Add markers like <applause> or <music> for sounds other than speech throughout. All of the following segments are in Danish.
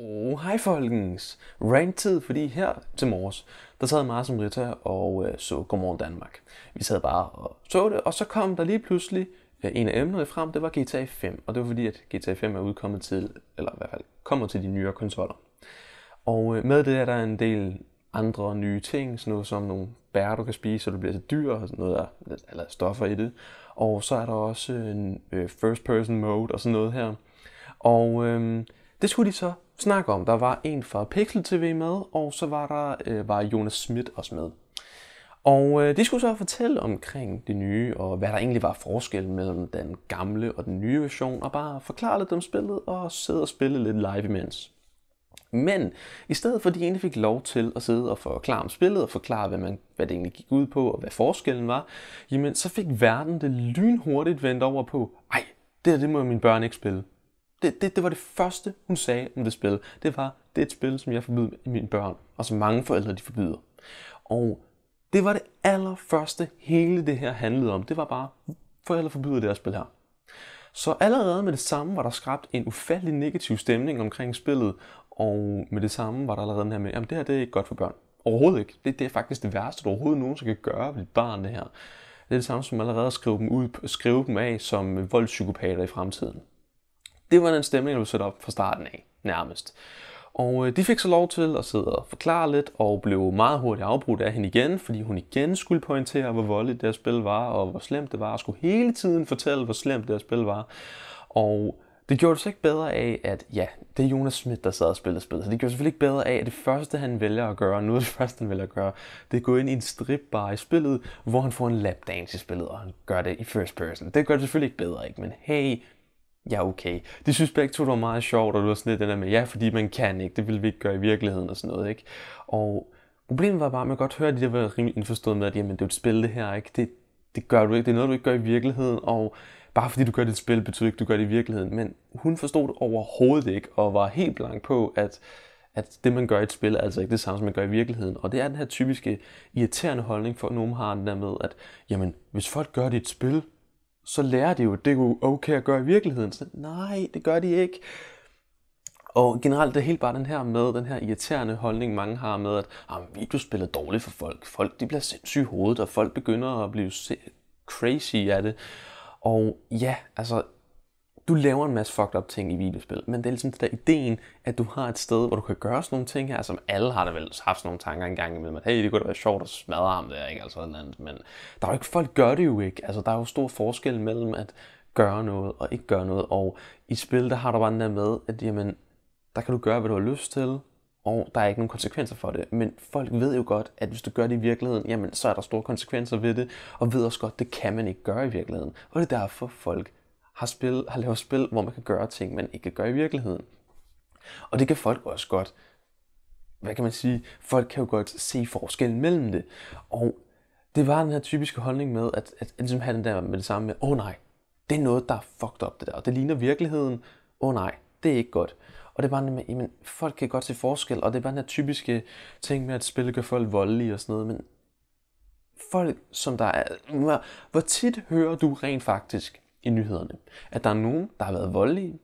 Oh, hej folkens! Rant-tid, fordi her til morges, der sad og Rita og øh, så Godmorgen Danmark. Vi sad bare og så det, og så kom der lige pludselig øh, en af emnerne frem, det var GTA 5. Og det var fordi, at GTA 5 er udkommet til, eller i hvert fald kommer til de nyere konsoller. Og øh, med det er der en del andre nye ting, sådan noget som nogle bær, du kan spise, så du bliver til dyr, og sådan noget der, eller stoffer i det. Og så er der også en øh, first person mode og sådan noget her. Og øh, det skulle de så snakke om. Der var en fra Pixel TV med, og så var der øh, var Jonas Schmidt også med. Og øh, de skulle så fortælle omkring det nye, og hvad der egentlig var forskel mellem den gamle og den nye version, og bare forklare lidt om spillet og sidde og spille lidt live imens. Men i stedet for, at de egentlig fik lov til at sidde og forklare om spillet og forklare, hvad, man, hvad det egentlig gik ud på og hvad forskellen var, jamen så fik verden det lynhurtigt vendt over på, ej, det her det må mine børn ikke spille. Det, det, det var det første, hun sagde om det spil. Det var, det er et spil, som jeg forbyder mine børn, og som mange forældre de forbyder. Og det var det allerførste, hele det her handlede om. Det var bare, forældre forbyder det her spil her. Så allerede med det samme var der skabt en ufattelig negativ stemning omkring spillet, og med det samme var der allerede den her med, jamen det her det er ikke godt for børn. Overhovedet ikke. Det, det er faktisk det værste, du overhovedet nogen kan gøre ved dit barn, det her. Det er det samme som allerede at skrive dem, ud, skrive dem af som voldspsykopater i fremtiden. Det var den stemning, der blev sat op fra starten af, nærmest. Og øh, de fik så lov til at sidde og forklare lidt, og blev meget hurtigt afbrudt af hende igen, fordi hun igen skulle pointere, hvor voldeligt deres spil var, og hvor slemt det var, og skulle hele tiden fortælle, hvor slemt deres spil var. Og det gjorde det så ikke bedre af, at ja, det er Jonas Schmidt, der sad og spillede spillet, så det gjorde selvfølgelig ikke bedre af, at det første, han vælger at gøre, noget af det første, han vælger at gøre, det er at gå ind i en stripbar i spillet, hvor han får en lapdance i spillet, og han gør det i first person. Det gør det selvfølgelig ikke bedre, ikke? men hey, ja okay. De synes begge to, det var meget sjovt, og det var sådan lidt den der med, ja, fordi man kan ikke, det vil vi ikke gøre i virkeligheden og sådan noget, ikke? Og problemet var bare, at man godt hørte, at de var rimelig indforstået med, at jamen, det er et spil det her, ikke? Det, det gør du ikke, det er noget, du ikke gør i virkeligheden, og bare fordi du gør det et spil, betyder ikke, du gør det i virkeligheden. Men hun forstod det overhovedet ikke, og var helt blank på, at at det, man gør i et spil, er altså ikke det samme, som man gør i virkeligheden. Og det er den her typiske irriterende holdning for, nogen har den der med, at jamen, hvis folk gør det i et spil, så lærer de jo, at det er okay at gøre i virkeligheden. Så nej, det gør de ikke. Og generelt det er helt bare den her med, den her irriterende holdning, mange har med, at ah, videospil er dårligt for folk. Folk de bliver sindssyge i hovedet, og folk begynder at blive crazy af det. Og ja, altså du laver en masse fucked up ting i videospil, men det er ligesom det der ideen, at du har et sted, hvor du kan gøre sådan nogle ting her, som alle har da vel haft sådan nogle tanker engang imellem, at hey, det kunne da være sjovt at smadre ham der, ikke? Altså, andet. men der er jo ikke, folk gør det jo ikke. Altså, der er jo stor forskel mellem at gøre noget og ikke gøre noget, og i spil, der har du bare den der med, at jamen, der kan du gøre, hvad du har lyst til, og der er ikke nogen konsekvenser for det. Men folk ved jo godt, at hvis du gør det i virkeligheden, jamen så er der store konsekvenser ved det, og ved også godt, at det kan man ikke gøre i virkeligheden. Og det er derfor, folk har, spil, har lavet spil, hvor man kan gøre ting, man ikke kan gøre i virkeligheden. Og det kan folk også godt, hvad kan man sige, folk kan jo godt se forskellen mellem det. Og det var den her typiske holdning med, at, at ligesom have den der med det samme med, åh oh, nej, det er noget, der er fucked up det der, og det ligner virkeligheden, åh oh, nej, det er ikke godt. Og det er bare med, jamen, folk kan godt se forskel, og det er bare den her typiske ting med, at spil gør folk voldelige og sådan noget, men folk, som der er, hvor tit hører du rent faktisk, i nyhederne. At der er nogen, der har været voldelige,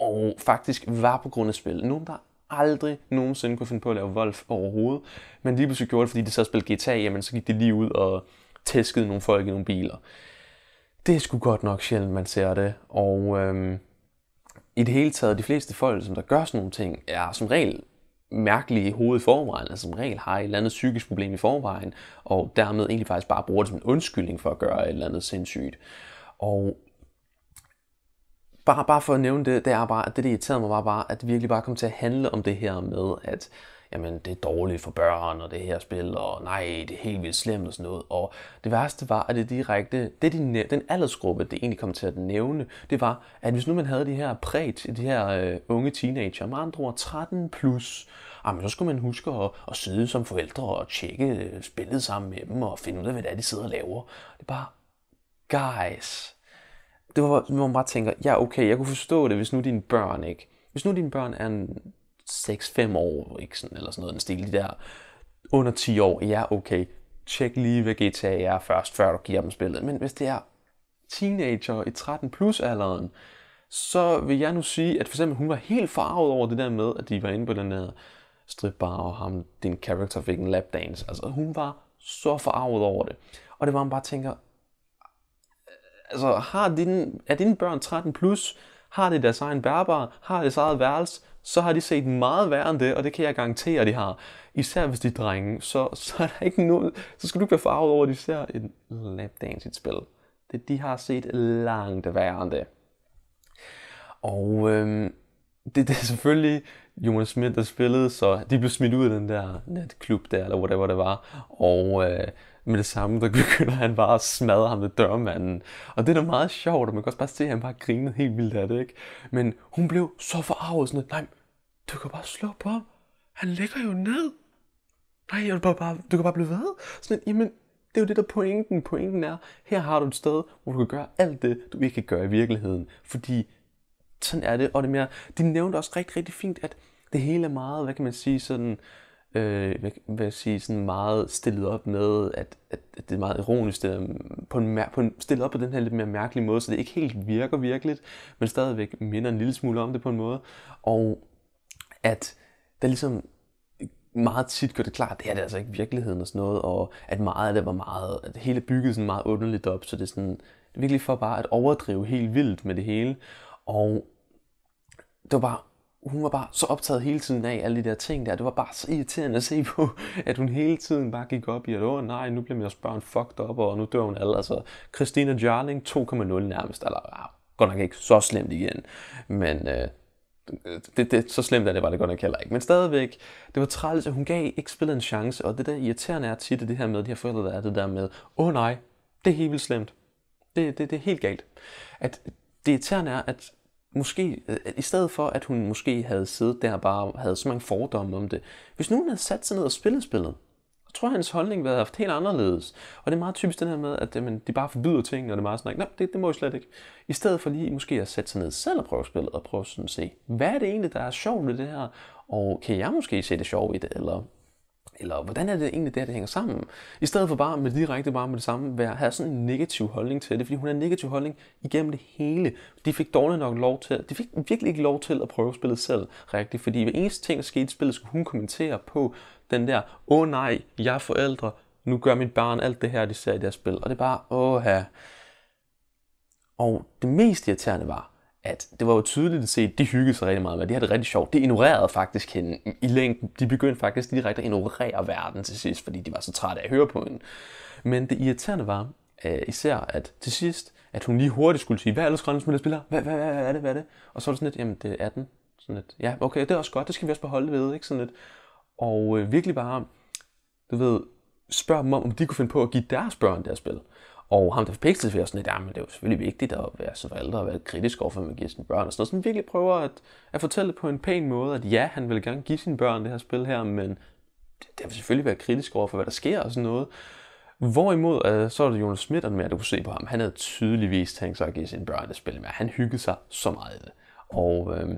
og faktisk var på grund af spil. Nogen, der aldrig nogensinde kunne finde på at lave vold overhovedet, men lige pludselig gjorde det, fordi de så spillede GTA, jamen så gik de lige ud og tæskede nogle folk i nogle biler. Det er sgu godt nok sjældent, man ser det, og øhm, i det hele taget, de fleste folk, som der gør sådan nogle ting, er som regel mærkelige i hovedet i forvejen, altså som regel har et eller andet psykisk problem i forvejen, og dermed egentlig faktisk bare bruger det som en undskyldning for at gøre et eller andet sindssygt. Og bare, bare for at nævne det, det er bare, at det, der irriterede mig, var bare, at virkelig bare kom til at handle om det her med, at jamen, det er dårligt for børn, og det her spil, og nej, det er helt vildt slemt og sådan noget. Og det værste var, at det direkte, det de, den aldersgruppe, det egentlig kom til at nævne, det var, at hvis nu man havde de her præt, de her øh, unge teenager, med andre ord 13 plus, jamen, ah, så skulle man huske at, at sidde som forældre og tjekke spillet sammen med dem, og finde ud af, hvad det er, de sidder og laver. Det er bare, guys. Det var, hvor man bare tænker, ja okay, jeg kunne forstå det, hvis nu dine børn ikke. Hvis nu dine børn er en 6-5 år, ikke sådan, eller sådan noget, den stil, de der under 10 år, ja okay, tjek lige, hvad GTA er først, før du giver dem spillet. Men hvis det er teenager i 13 plus alderen, så vil jeg nu sige, at for eksempel hun var helt farvet over det der med, at de var inde på den der stripbar, og ham, din character fik en lapdance. Altså hun var så forarvet over det. Og det var, man bare tænker, altså, har dine, er dine børn 13 plus, har de deres egen bærbar, har deres eget værelse, så har de set meget værre end det, og det kan jeg garantere, at de har. Især hvis de er drenge, så, så er der ikke noget, så skal du ikke være farvet over, at de ser et lapdance i et spil. Det, de har set langt værre end det. Og øhm, det, det er selvfølgelig Jonas Smith, der spillede, så de blev smidt ud af den der netklub der, eller whatever det var. Og øh, med det samme, der <laughs> begynder han bare at smadre ham ved dørmanden. Og det er da meget sjovt, og man kan også bare se, at han bare grinede helt vildt af det, ikke? Men hun blev så forarvet, sådan nej, du kan bare slå på ham. Han ligger jo ned. Nej, jeg bare, bare, du kan bare blive ved. Sådan, jamen, det er jo det, der pointen. Pointen er, her har du et sted, hvor du kan gøre alt det, du ikke kan gøre i virkeligheden. Fordi sådan er det, og det mere, de nævnte også rigtig, rigtig fint, at det hele er meget, hvad kan man sige, sådan, øh, øh, hvad, hvad jeg sige, sådan meget stillet op med, at, at, at det er meget ironisk, det er på en, på en, stillet op på den her lidt mere mærkelige måde, så det ikke helt virker virkeligt, men stadigvæk minder en lille smule om det på en måde, og at der ligesom meget tit gør det klart, at det her det er altså ikke virkeligheden og sådan noget, og at meget af det var meget, at hele bygget sådan meget underligt op, så det er sådan, virkelig for bare at overdrive helt vildt med det hele, og det var bare hun var bare så optaget hele tiden af alle de der ting der. Det var bare så irriterende at se på, <laughs> at hun hele tiden bare gik op i, at åh nej, nu bliver min børn fucked op, og nu dør hun alle. Altså, Christina Jarling 2,0 nærmest, eller ah, godt nok ikke så slemt igen, men øh, det, det, så slemt er det var det godt nok heller ikke. Men stadigvæk, det var træls, at hun gav ikke spillet en chance, og det der irriterende er tit det her med, de her forældre, der er det der med, åh nej, det er helt vildt slemt. Det, det, det er helt galt. At det irriterende er, at måske, øh, i stedet for at hun måske havde siddet der og bare havde så mange fordomme om det, hvis nu hun havde sat sig ned og spillet spillet, så tror jeg, hans holdning havde haft helt anderledes. Og det er meget typisk den her med, at jamen, de bare forbyder ting, og det er meget sådan, nej, det, det må jeg slet ikke. I stedet for lige måske at sætte sig ned selv og prøve spillet, og prøve sådan at se, hvad er det egentlig, der er sjovt ved det her, og kan jeg måske se det sjovt i det, eller eller hvordan er det egentlig der, det hænger sammen? I stedet for bare med direkte, bare med det samme, være, have sådan en negativ holdning til det, fordi hun har en negativ holdning igennem det hele. De fik dårligt nok lov til, de fik virkelig ikke lov til at prøve spillet selv rigtigt, fordi hver eneste ting, der skete i spillet, skulle hun kommentere på den der, åh oh, nej, jeg er forældre, nu gør mit barn alt det her, de ser i deres spil. Og det er bare, åh her. Og det mest irriterende var, at det var jo tydeligt at se, at de hyggede sig rigtig meget med, de havde det rigtig sjovt. De ignorerede faktisk hende i længden. De begyndte faktisk direkte at ignorere verden til sidst, fordi de var så trætte af at høre på hende. Men det irriterende var uh, især, at til sidst, at hun lige hurtigt skulle sige, hvad er det, der spiller? Hvad, hvad, hvad, hvad er det? Hvad er det? Og så var det sådan lidt, jamen det er den. Sådan lidt, ja, okay, det er også godt, det skal vi også beholde ved, ikke? Sådan lidt. Og uh, virkelig bare, du ved, spørg dem om, om de kunne finde på at give deres børn deres spil. Og ham, der fik Pixels, sådan lidt, ja, men det er jo selvfølgelig vigtigt at være så forældre og være kritisk overfor, at man giver sine børn. Og sådan sådan virkelig prøver at, at fortælle på en pæn måde, at ja, han vil gerne give sine børn det her spil her, men det, det vil selvfølgelig være kritisk overfor, hvad der sker og sådan noget. Hvorimod, øh, så var det Jonas Schmidt, med, at du kunne se på ham. Han havde tydeligvis tænkt sig at give sine børn det spil med. Han hyggede sig så meget. Og, øh,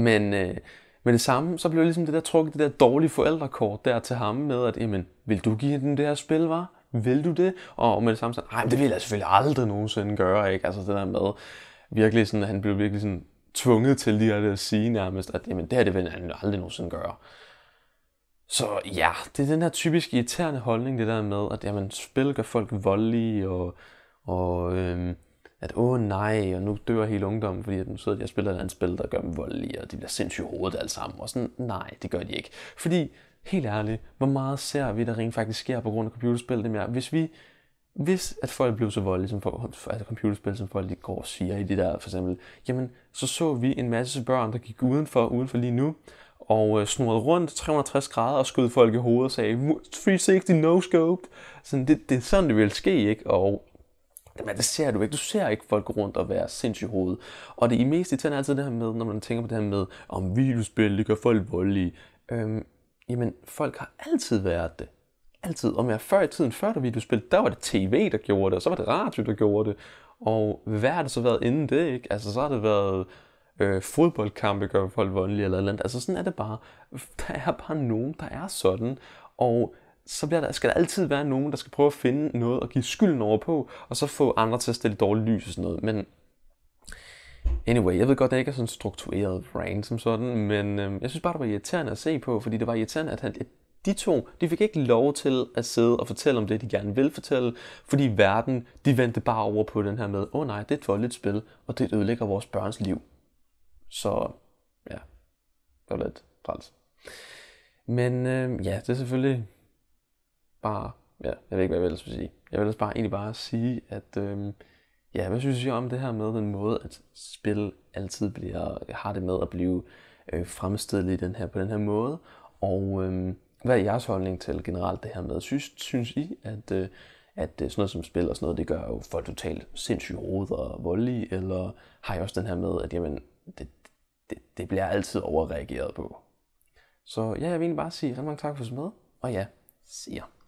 men øh, med det samme, så blev ligesom det der trukket, det der dårlige forældrekort der til ham med, at jamen, vil du give dem det her spil, var? vil du det? Og med det samme sådan, nej, det vil jeg selvfølgelig aldrig nogensinde gøre, ikke? Altså det der med, virkelig sådan, han blev virkelig sådan tvunget til lige at sige nærmest, at jamen, det her, det vil han aldrig nogensinde gøre. Så ja, det er den her typisk irriterende holdning, det der med, at jamen, spil gør folk voldelige, og, og øhm, at åh nej, og nu dør hele ungdommen, fordi at nu sidder de og spiller et andet spil, der gør dem voldelige, og de bliver sindssygt hovedet alle sammen. Og sådan, nej, det gør de ikke. Fordi helt ærligt, hvor meget ser vi, der rent faktisk sker på grund af computerspil det mere? Hvis vi hvis at folk blev så voldelige som for, altså computerspil, som folk lige går og siger i det der, for eksempel, jamen, så så vi en masse børn, der gik udenfor, udenfor lige nu, og øh, snurrede rundt 360 grader og skød folk i hovedet og sagde, 360 no scope. Så det, det er sådan, det vil ske, ikke? Og men det ser du ikke. Du ser ikke folk rundt og være sindssyge hovedet. Og det i mest i er altid det her med, når man tænker på det her med, om videospil, det gør folk voldelige. Øhm, Jamen, folk har altid været det. Altid. Om jeg før i tiden, før der videospil, der var det tv, der gjorde det, og så var det radio, der gjorde det. Og hvad har det så været inden det, ikke? Altså, så har det været øh, fodboldkampe, gør folk voldelige eller andet. Altså, sådan er det bare. Der er bare nogen, der er sådan. Og så bliver der, skal der altid være nogen, der skal prøve at finde noget og give skylden over på, og så få andre til at stille dårligt lys og sådan noget. Men Anyway, jeg ved godt, at det ikke er sådan en struktureret brain som sådan, men øh, jeg synes bare, det var irriterende at se på, fordi det var irriterende, at, han, at de to, de fik ikke lov til at sidde og fortælle om det, de gerne vil fortælle, fordi verden, de vendte bare over på den her med, åh oh, nej, det er et voldeligt spil, og det ødelægger vores børns liv. Så ja, det var lidt træls. Men øh, ja, det er selvfølgelig bare, ja, jeg ved ikke, hvad jeg ellers vil sige. Jeg vil ellers bare egentlig bare sige, at øh, Ja, hvad synes I om det her med den måde, at spil altid bliver, har det med at blive øh, fremstillet i den her, på den her måde? Og øh, hvad er jeres holdning til generelt det her med? Synes, synes I, at, øh, at øh, sådan noget som spil og sådan noget, det gør jo folk totalt sindssyge hoveder og voldelige? Eller har I også den her med, at jamen, det, det, det bliver altid overreageret på? Så ja, jeg vil egentlig bare sige rigtig mange tak for at med, og ja, siger.